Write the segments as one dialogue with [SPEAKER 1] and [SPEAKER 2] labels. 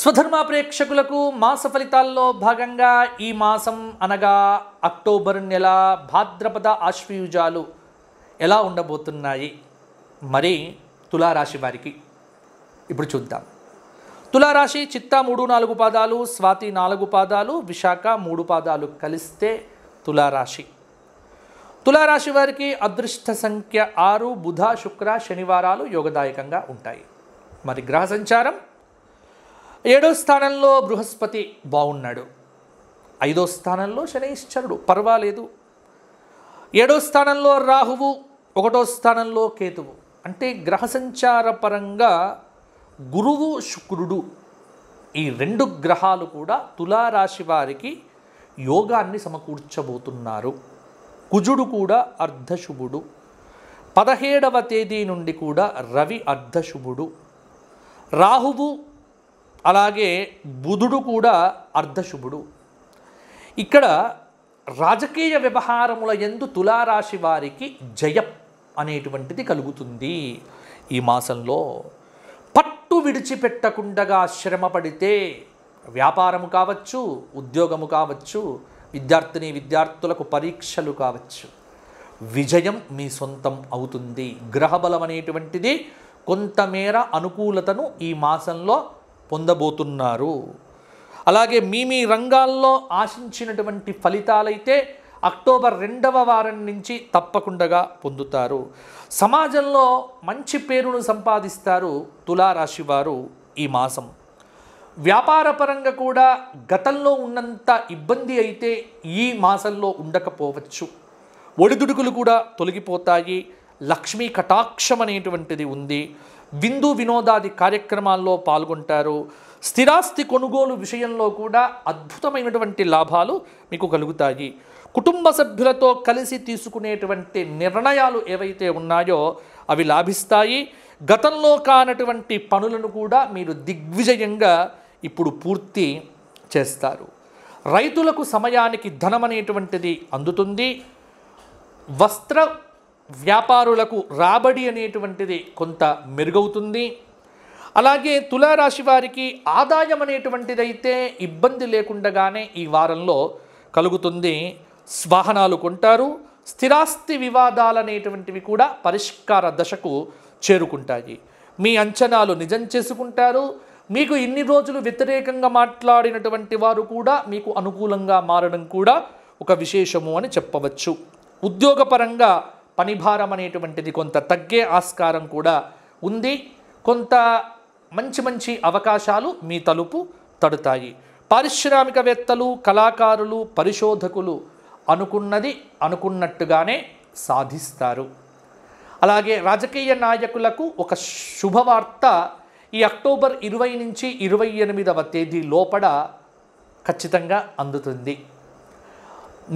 [SPEAKER 1] స్వధర్మ ప్రేక్షకులకు మాస ఫలితాల్లో భాగంగా ఈ మాసం అనగా అక్టోబర్ నెల భాద్రపద ఆశ్వయుజాలు ఎలా ఉండబోతున్నాయి మరి తులారాశి వారికి ఇప్పుడు చూద్దాం తులారాశి చిత్త మూడు నాలుగు పాదాలు స్వాతి నాలుగు పాదాలు విశాఖ మూడు పాదాలు కలిస్తే తులారాశి తులారాశి వారికి అదృష్ట సంఖ్య ఆరు బుధ శుక్ర శనివారాలు యోగదాయకంగా ఉంటాయి మరి గ్రహ సంచారం ఏడో స్థానంలో బృహస్పతి బాగున్నాడు ఐదో స్థానంలో శనైశ్వరుడు పర్వాలేదు ఏడో స్థానంలో రాహువు ఒకటో స్థానంలో కేతువు అంటే గ్రహ సంచార పరంగా గురువు శుక్రుడు ఈ రెండు గ్రహాలు కూడా తులారాశి వారికి యోగాన్ని సమకూర్చబోతున్నారు కుజుడు కూడా అర్ధశుభుడు పదహేడవ తేదీ నుండి కూడా రవి అర్ధశుభుడు రాహువు అలాగే బుధుడు కూడా అర్ధశుభుడు ఇక్కడ రాజకీయ వ్యవహారముల ఎందు తులారాశి వారికి జయం అనేటువంటిది కలుగుతుంది ఈ మాసంలో పట్టు విడిచిపెట్టకుండగా శ్రమపడితే వ్యాపారము కావచ్చు ఉద్యోగము కావచ్చు విద్యార్థిని విద్యార్థులకు పరీక్షలు కావచ్చు విజయం మీ సొంతం అవుతుంది గ్రహబలం అనేటువంటిది కొంతమేర అనుకూలతను ఈ మాసంలో పొందబోతున్నారు అలాగే మీ మీ రంగాల్లో ఆశించినటువంటి ఫలితాలైతే అక్టోబర్ రెండవ వారం నుంచి తప్పకుండా పొందుతారు సమాజంలో మంచి పేరును సంపాదిస్తారు తులారాశివారు ఈ మాసం వ్యాపారపరంగా కూడా గతంలో ఉన్నంత ఇబ్బంది అయితే ఈ మాసంలో ఉండకపోవచ్చు ఒడిదుడుకులు కూడా తొలగిపోతాయి లక్ష్మీ కటాక్షం అనేటువంటిది ఉంది విందు వినోదాది కార్యక్రమాల్లో పాల్గొంటారు స్థిరాస్తి కొనుగోలు విషయంలో కూడా అద్భుతమైనటువంటి లాభాలు మీకు కలుగుతాయి కుటుంబ సభ్యులతో కలిసి తీసుకునేటువంటి నిర్ణయాలు ఏవైతే ఉన్నాయో అవి లాభిస్తాయి గతంలో కానటువంటి పనులను కూడా మీరు దిగ్విజయంగా ఇప్పుడు పూర్తి చేస్తారు రైతులకు సమయానికి ధనం అనేటువంటిది అందుతుంది వస్త్ర వ్యాపారులకు రాబడి అనేటువంటిది కొంత మెరుగవుతుంది అలాగే తులారాశి వారికి ఆదాయం అనేటువంటిది అయితే ఇబ్బంది లేకుండానే ఈ వారంలో కలుగుతుంది వాహనాలు కొంటారు స్థిరాస్తి వివాదాలు అనేటువంటివి కూడా పరిష్కార దశకు చేరుకుంటాయి మీ అంచనాలు నిజం చేసుకుంటారు మీకు ఇన్ని రోజులు వ్యతిరేకంగా మాట్లాడినటువంటి వారు కూడా మీకు అనుకూలంగా మారడం కూడా ఒక విశేషము అని చెప్పవచ్చు ఉద్యోగపరంగా పనిభారం అనేటువంటిది కొంత తగ్గే ఆస్కారం కూడా ఉంది కొంత మంచి మంచి అవకాశాలు మీ తలుపు తడుతాయి పారిశ్రామికవేత్తలు కళాకారులు పరిశోధకులు అనుకున్నది అనుకున్నట్టుగానే సాధిస్తారు అలాగే రాజకీయ నాయకులకు ఒక శుభవార్త ఈ అక్టోబర్ ఇరవై నుంచి ఇరవై ఎనిమిదవ తేదీ లోపల ఖచ్చితంగా అందుతుంది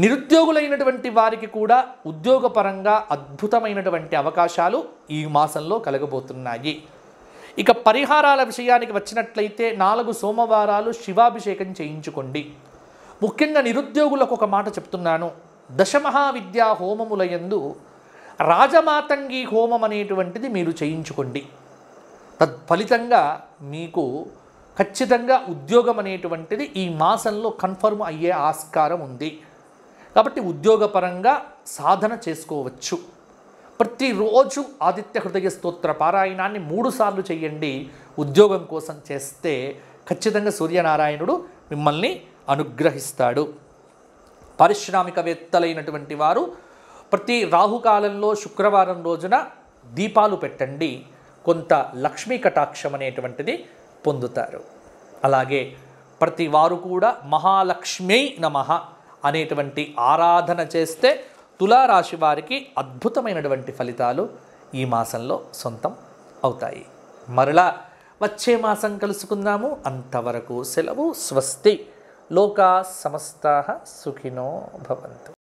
[SPEAKER 1] నిరుద్యోగులైనటువంటి వారికి కూడా ఉద్యోగపరంగా అద్భుతమైనటువంటి అవకాశాలు ఈ మాసంలో కలగబోతున్నాయి ఇక పరిహారాల విషయానికి వచ్చినట్లయితే నాలుగు సోమవారాలు శివాభిషేకం చేయించుకోండి ముఖ్యంగా నిరుద్యోగులకు ఒక మాట చెప్తున్నాను దశమహావిద్యా హోమములయందు రాజమాతంగి హోమం అనేటువంటిది మీరు చేయించుకోండి తత్ఫలితంగా మీకు ఖచ్చితంగా ఉద్యోగం అనేటువంటిది ఈ మాసంలో కన్ఫర్మ్ అయ్యే ఆస్కారం ఉంది కాబట్టి ఉద్యోగపరంగా సాధన చేసుకోవచ్చు ప్రతిరోజు ఆదిత్య హృదయ స్తోత్ర పారాయణాన్ని మూడుసార్లు చేయండి ఉద్యోగం కోసం చేస్తే ఖచ్చితంగా సూర్యనారాయణుడు మిమ్మల్ని అనుగ్రహిస్తాడు పారిశ్రామికవేత్తలైనటువంటి వారు ప్రతి రాహుకాలంలో శుక్రవారం రోజున దీపాలు పెట్టండి కొంత లక్ష్మీ కటాక్షం అనేటువంటిది పొందుతారు అలాగే ప్రతి వారు కూడా మహాలక్ష్మీ నమ అనేటువంటి ఆరాధన చేస్తే తులారాశి వారికి అద్భుతమైనటువంటి ఫలితాలు ఈ మాసంలో సొంతం అవుతాయి మరలా వచ్చే మాసం కలుసుకుందాము అంతవరకు సెలవు స్వస్తి లోకా సమస్త సుఖినో భవంతు